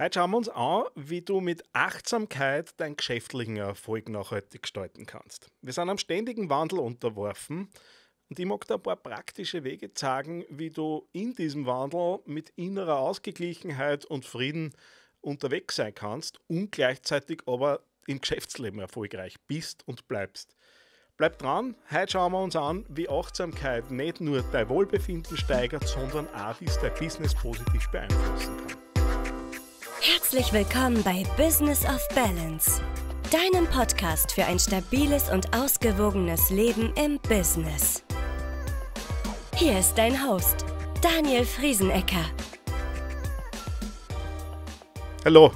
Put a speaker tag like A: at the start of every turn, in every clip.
A: Heute schauen wir uns an, wie du mit Achtsamkeit deinen geschäftlichen Erfolg nachhaltig gestalten kannst. Wir sind am ständigen Wandel unterworfen und ich mag dir ein paar praktische Wege zeigen, wie du in diesem Wandel mit innerer Ausgeglichenheit und Frieden unterwegs sein kannst und gleichzeitig aber im Geschäftsleben erfolgreich bist und bleibst. Bleib dran, heute schauen wir uns an, wie Achtsamkeit nicht nur dein Wohlbefinden steigert, sondern auch, wie es dein Business positiv beeinflussen kann herzlich willkommen bei Business of Balance, deinem Podcast für ein stabiles und ausgewogenes Leben im Business. Hier ist dein Host, Daniel Friesenecker. Hallo,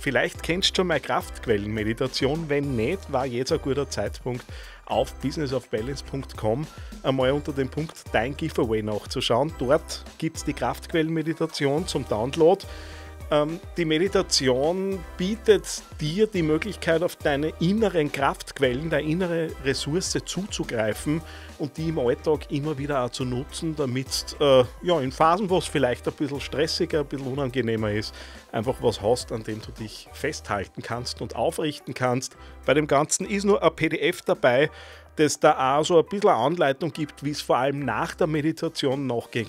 A: vielleicht kennst du schon meine Kraftquellenmeditation. Wenn nicht, war jetzt ein guter Zeitpunkt, auf businessofbalance.com einmal unter dem Punkt Dein Giveaway nachzuschauen. Dort gibt es die Kraftquellenmeditation zum Download. Ähm, die Meditation bietet dir die Möglichkeit, auf deine inneren Kraftquellen, deine innere Ressource zuzugreifen und die im Alltag immer wieder auch zu nutzen, damit äh, ja, in Phasen, wo es vielleicht ein bisschen stressiger, ein bisschen unangenehmer ist, einfach was hast, an dem du dich festhalten kannst und aufrichten kannst. Bei dem Ganzen ist nur ein PDF dabei, das da auch so ein bisschen eine Anleitung gibt, wie es vor allem nach der Meditation nachgehen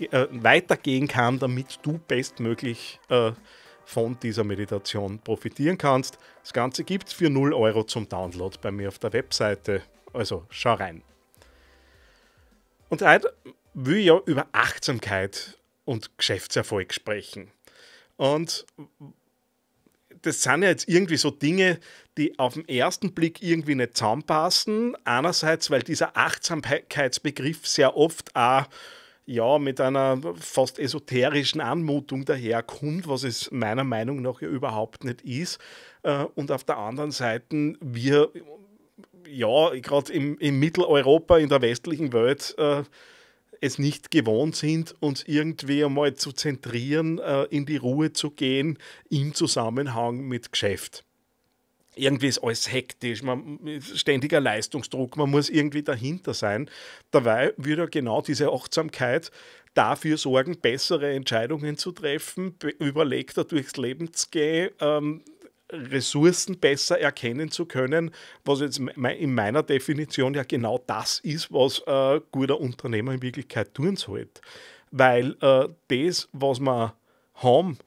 A: äh, weitergehen kann, damit du bestmöglich äh, von dieser Meditation profitieren kannst. Das Ganze gibt es für 0 Euro zum Download bei mir auf der Webseite. Also schau rein. Und heute will ich ja über Achtsamkeit und Geschäftserfolg sprechen. Und das sind ja jetzt irgendwie so Dinge, die auf den ersten Blick irgendwie nicht zusammenpassen. Einerseits, weil dieser Achtsamkeitsbegriff sehr oft auch ja mit einer fast esoterischen Anmutung daherkommt, was es meiner Meinung nach ja überhaupt nicht ist. Äh, und auf der anderen Seite wir ja gerade im, im Mitteleuropa, in der westlichen Welt äh, es nicht gewohnt sind, uns irgendwie einmal zu zentrieren, äh, in die Ruhe zu gehen im Zusammenhang mit Geschäft irgendwie ist alles hektisch, man, ständiger Leistungsdruck, man muss irgendwie dahinter sein. Dabei würde genau diese Achtsamkeit dafür sorgen, bessere Entscheidungen zu treffen, überlegter durchs Leben zu gehen, ähm, Ressourcen besser erkennen zu können, was jetzt in meiner Definition ja genau das ist, was ein äh, guter Unternehmer in Wirklichkeit tun sollte. Weil äh, das, was wir haben,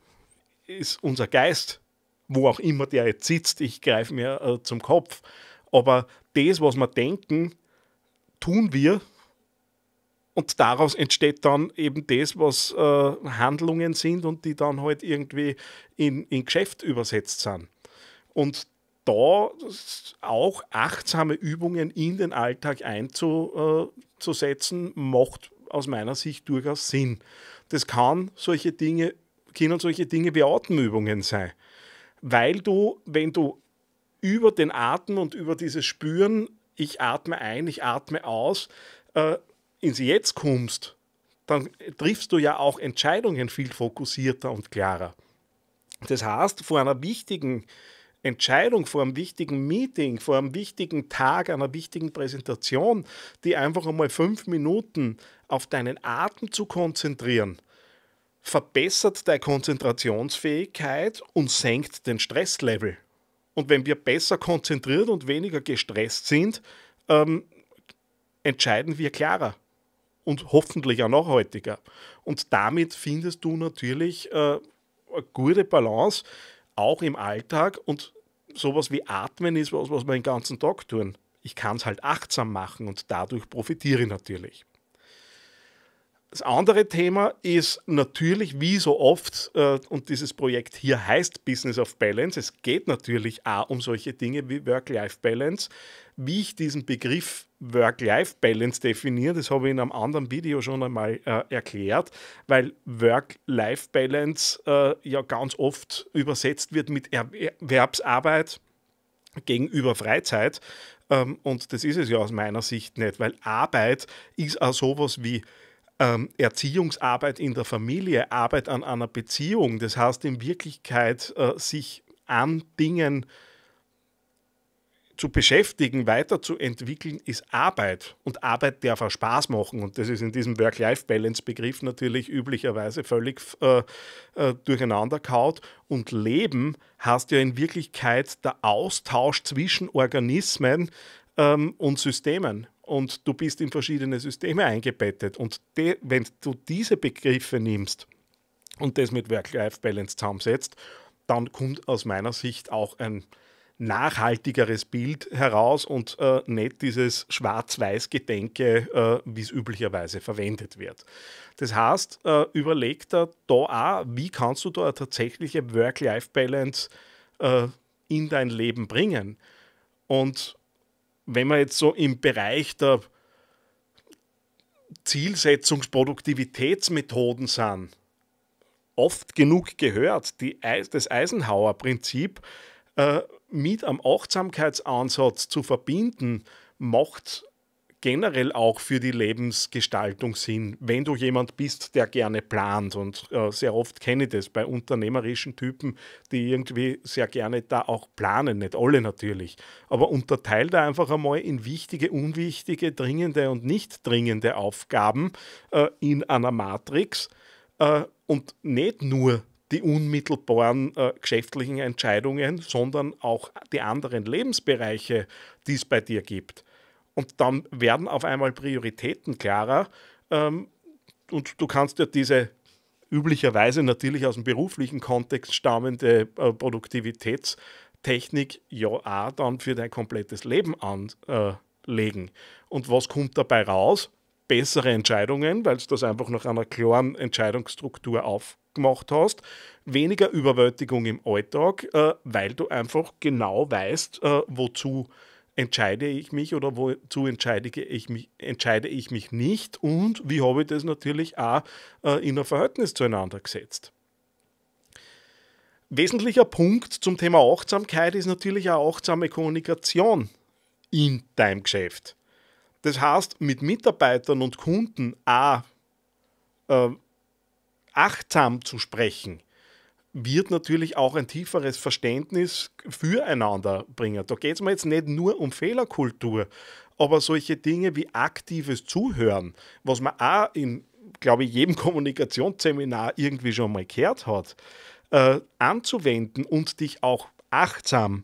A: ist unser Geist wo auch immer der jetzt sitzt, ich greife mir äh, zum Kopf. Aber das, was wir denken, tun wir. Und daraus entsteht dann eben das, was äh, Handlungen sind und die dann halt irgendwie in, in Geschäft übersetzt sind. Und da auch achtsame Übungen in den Alltag einzusetzen, äh, macht aus meiner Sicht durchaus Sinn. Das kann solche Dinge, können solche Dinge wie Atemübungen sein weil du, wenn du über den Atem und über dieses Spüren, ich atme ein, ich atme aus, äh, ins Jetzt kommst, dann triffst du ja auch Entscheidungen viel fokussierter und klarer. Das heißt, vor einer wichtigen Entscheidung, vor einem wichtigen Meeting, vor einem wichtigen Tag, einer wichtigen Präsentation, die einfach einmal fünf Minuten auf deinen Atem zu konzentrieren, verbessert deine Konzentrationsfähigkeit und senkt den Stresslevel. Und wenn wir besser konzentriert und weniger gestresst sind, ähm, entscheiden wir klarer und hoffentlich auch nachhaltiger. Und damit findest du natürlich äh, eine gute Balance, auch im Alltag. Und sowas wie Atmen ist was, was wir den ganzen Tag tun. Ich kann es halt achtsam machen und dadurch profitiere ich natürlich. Das andere Thema ist natürlich, wie so oft, äh, und dieses Projekt hier heißt Business of Balance, es geht natürlich auch um solche Dinge wie Work-Life-Balance. Wie ich diesen Begriff Work-Life-Balance definiere, das habe ich in einem anderen Video schon einmal äh, erklärt, weil Work-Life-Balance äh, ja ganz oft übersetzt wird mit Erwerbsarbeit gegenüber Freizeit. Ähm, und das ist es ja aus meiner Sicht nicht, weil Arbeit ist auch sowas wie ähm, Erziehungsarbeit in der Familie, Arbeit an einer Beziehung. Das heißt in Wirklichkeit, äh, sich an Dingen zu beschäftigen, weiterzuentwickeln, ist Arbeit. Und Arbeit darf auch Spaß machen. Und das ist in diesem Work-Life-Balance-Begriff natürlich üblicherweise völlig äh, äh, durcheinander Und Leben heißt ja in Wirklichkeit der Austausch zwischen Organismen ähm, und Systemen und du bist in verschiedene Systeme eingebettet. Und de, wenn du diese Begriffe nimmst und das mit Work-Life-Balance zusammensetzt, dann kommt aus meiner Sicht auch ein nachhaltigeres Bild heraus und äh, nicht dieses Schwarz-Weiß-Gedenke, äh, wie es üblicherweise verwendet wird. Das heißt, äh, überleg dir da auch, wie kannst du da eine tatsächliche Work-Life-Balance äh, in dein Leben bringen. Und wenn man jetzt so im Bereich der Zielsetzungsproduktivitätsmethoden sind, oft genug gehört, die, das Eisenhower-Prinzip äh, mit einem Achtsamkeitsansatz zu verbinden, macht generell auch für die Lebensgestaltung sind. Wenn du jemand bist, der gerne plant und äh, sehr oft kenne ich das bei unternehmerischen Typen, die irgendwie sehr gerne da auch planen, nicht alle natürlich, aber unterteil da einfach einmal in wichtige, unwichtige, dringende und nicht dringende Aufgaben äh, in einer Matrix äh, und nicht nur die unmittelbaren äh, geschäftlichen Entscheidungen, sondern auch die anderen Lebensbereiche, die es bei dir gibt. Und dann werden auf einmal Prioritäten klarer ähm, und du kannst ja diese üblicherweise natürlich aus dem beruflichen Kontext stammende äh, Produktivitätstechnik ja auch dann für dein komplettes Leben anlegen. Äh, und was kommt dabei raus? Bessere Entscheidungen, weil du das einfach nach einer klaren Entscheidungsstruktur aufgemacht hast. Weniger Überwältigung im Alltag, äh, weil du einfach genau weißt, äh, wozu du entscheide ich mich oder wozu entscheide ich mich, entscheide ich mich nicht und wie habe ich das natürlich auch äh, in ein Verhältnis zueinander gesetzt. Wesentlicher Punkt zum Thema Achtsamkeit ist natürlich auch achtsame Kommunikation in deinem Geschäft. Das heißt, mit Mitarbeitern und Kunden auch äh, achtsam zu sprechen, wird natürlich auch ein tieferes Verständnis füreinander bringen. Da geht es mir jetzt nicht nur um Fehlerkultur, aber solche Dinge wie aktives Zuhören, was man auch in, glaube ich, jedem Kommunikationsseminar irgendwie schon mal gehört hat, äh, anzuwenden und dich auch achtsam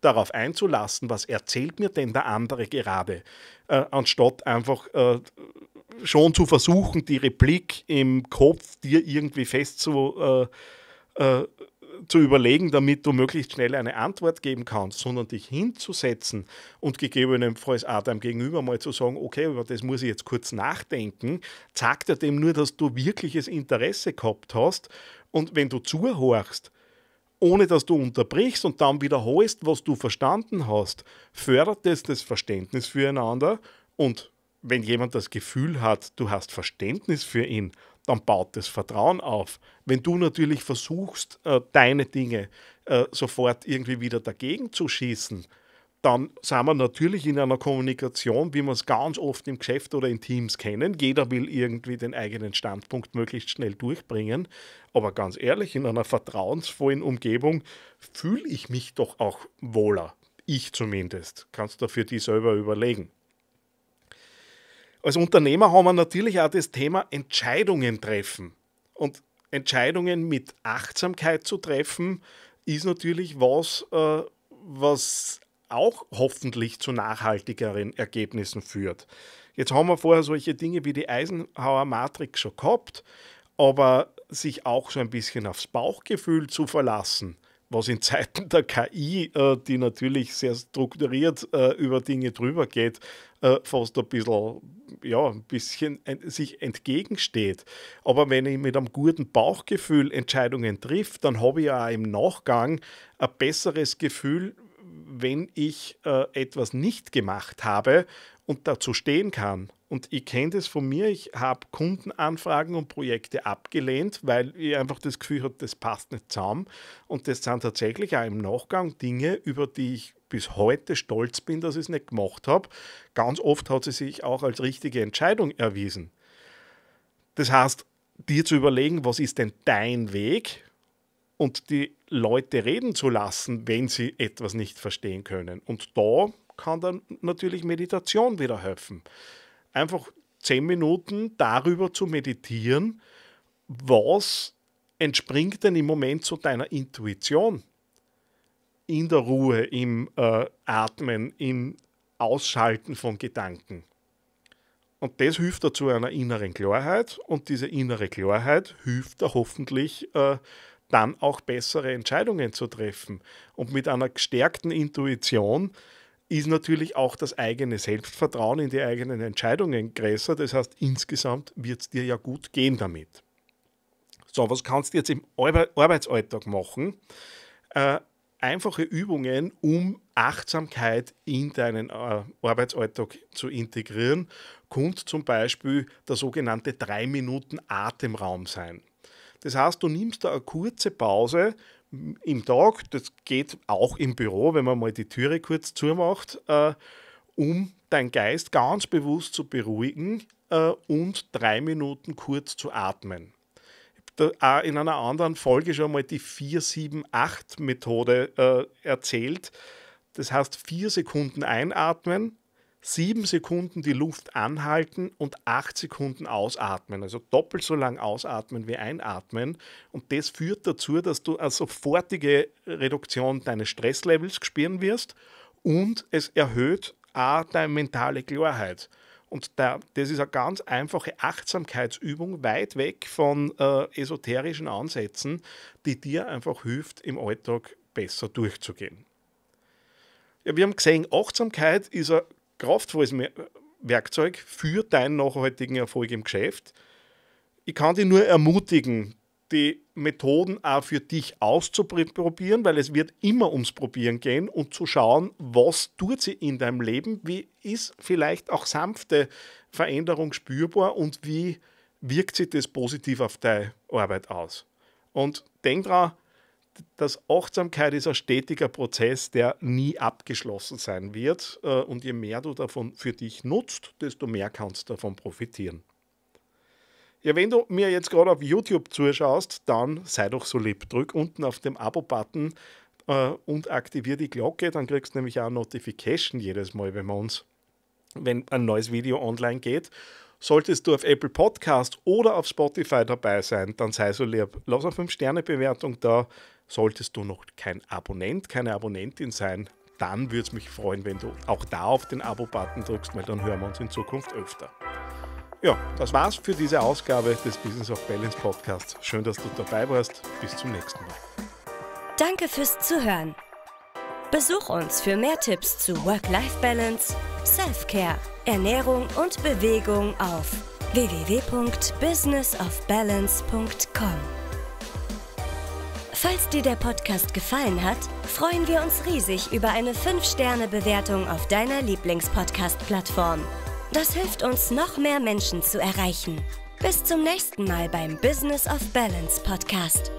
A: darauf einzulassen, was erzählt mir denn der andere gerade, äh, anstatt einfach äh, schon zu versuchen, die Replik im Kopf dir irgendwie festzuhalten. Äh, äh, zu überlegen, damit du möglichst schnell eine Antwort geben kannst, sondern dich hinzusetzen und gegebenenfalls auch deinem Gegenüber mal zu sagen, okay, über das muss ich jetzt kurz nachdenken, zeigt er dem nur, dass du wirkliches Interesse gehabt hast und wenn du zuhörst, ohne dass du unterbrichst und dann wiederholst, was du verstanden hast, fördert es das Verständnis füreinander und wenn jemand das Gefühl hat, du hast Verständnis für ihn, dann baut das Vertrauen auf. Wenn du natürlich versuchst, äh, deine Dinge äh, sofort irgendwie wieder dagegen zu schießen, dann sind wir natürlich in einer Kommunikation, wie wir es ganz oft im Geschäft oder in Teams kennen. Jeder will irgendwie den eigenen Standpunkt möglichst schnell durchbringen. Aber ganz ehrlich, in einer vertrauensvollen Umgebung fühle ich mich doch auch wohler. Ich zumindest. Kannst du für dich selber überlegen als Unternehmer haben wir natürlich auch das Thema Entscheidungen treffen. Und Entscheidungen mit Achtsamkeit zu treffen, ist natürlich was, äh, was auch hoffentlich zu nachhaltigeren Ergebnissen führt. Jetzt haben wir vorher solche Dinge wie die Eisenhower Matrix schon gehabt, aber sich auch so ein bisschen aufs Bauchgefühl zu verlassen, was in Zeiten der KI, äh, die natürlich sehr strukturiert äh, über Dinge drüber geht, fast ein bisschen ja, ein bisschen sich entgegensteht. Aber wenn ich mit einem guten Bauchgefühl Entscheidungen trifft, dann habe ich ja im Nachgang ein besseres Gefühl, wenn ich äh, etwas nicht gemacht habe und dazu stehen kann. Und ich kenne das von mir, ich habe Kundenanfragen und Projekte abgelehnt, weil ich einfach das Gefühl habe, das passt nicht zusammen. Und das sind tatsächlich auch im Nachgang Dinge, über die ich bis heute stolz bin, dass ich es nicht gemacht habe. Ganz oft hat sie sich auch als richtige Entscheidung erwiesen. Das heißt, dir zu überlegen, was ist denn dein Weg und die Leute reden zu lassen, wenn sie etwas nicht verstehen können. Und da kann dann natürlich Meditation wieder helfen. Einfach zehn Minuten darüber zu meditieren, was entspringt denn im Moment zu deiner Intuition? in der Ruhe, im äh, Atmen, im Ausschalten von Gedanken. Und das hilft dazu einer inneren Klarheit und diese innere Klarheit hilft da hoffentlich äh, dann auch bessere Entscheidungen zu treffen. Und mit einer gestärkten Intuition ist natürlich auch das eigene Selbstvertrauen in die eigenen Entscheidungen größer. Das heißt, insgesamt wird es dir ja gut gehen damit. So, was kannst du jetzt im Arbeitsalltag machen? Äh, einfache Übungen, um Achtsamkeit in deinen äh, Arbeitsalltag zu integrieren, könnte zum Beispiel der sogenannte 3 Minuten Atemraum sein. Das heißt, du nimmst da eine kurze Pause im Tag, das geht auch im Büro, wenn man mal die Türe kurz zumacht, äh, um deinen Geist ganz bewusst zu beruhigen äh, und drei Minuten kurz zu atmen auch in einer anderen Folge schon mal die 4-7-8-Methode äh, erzählt. Das heißt, vier Sekunden einatmen, sieben Sekunden die Luft anhalten und acht Sekunden ausatmen. Also doppelt so lang ausatmen wie einatmen. Und das führt dazu, dass du eine sofortige Reduktion deines Stresslevels spüren wirst und es erhöht auch deine mentale Klarheit. Und da, das ist eine ganz einfache Achtsamkeitsübung, weit weg von äh, esoterischen Ansätzen, die dir einfach hilft, im Alltag besser durchzugehen. Ja, wir haben gesehen, Achtsamkeit ist ein kraftvolles Werkzeug für deinen nachhaltigen Erfolg im Geschäft. Ich kann dich nur ermutigen, die Methoden auch für dich auszuprobieren, weil es wird immer ums Probieren gehen und zu schauen, was tut sie in deinem Leben, wie ist vielleicht auch sanfte Veränderung spürbar und wie wirkt sich das positiv auf deine Arbeit aus. Und denk dran, dass Achtsamkeit ist ein stetiger Prozess, der nie abgeschlossen sein wird. Äh, und je mehr du davon für dich nutzt, desto mehr kannst du davon profitieren. Ja, wenn du mir jetzt gerade auf YouTube zuschaust, dann sei doch so lieb. Drück unten auf den Abo-Button äh, und aktiviere die Glocke, dann kriegst du nämlich auch eine Notification jedes Mal, wenn wir uns, wenn ein neues Video online geht. Solltest du auf Apple Podcast oder auf Spotify dabei sein, dann sei so lieb. Lass eine 5-Sterne-Bewertung da. Solltest du noch kein Abonnent, keine Abonnentin sein, dann würde es mich freuen, wenn du auch da auf den Abo-Button drückst, weil dann hören wir uns in Zukunft öfter. Ja, das war's für diese Ausgabe des Business of Balance Podcasts. Schön, dass du dabei warst. Bis zum nächsten Mal. Danke fürs Zuhören. Besuch uns für mehr Tipps zu Work-Life-Balance, Self-Care, Ernährung und Bewegung auf www.businessofbalance.com. Falls dir der Podcast gefallen hat, freuen wir uns riesig über eine 5-Sterne-Bewertung auf deiner Lieblingspodcast-Plattform. Das hilft uns, noch mehr Menschen zu erreichen. Bis zum nächsten Mal beim Business of Balance Podcast.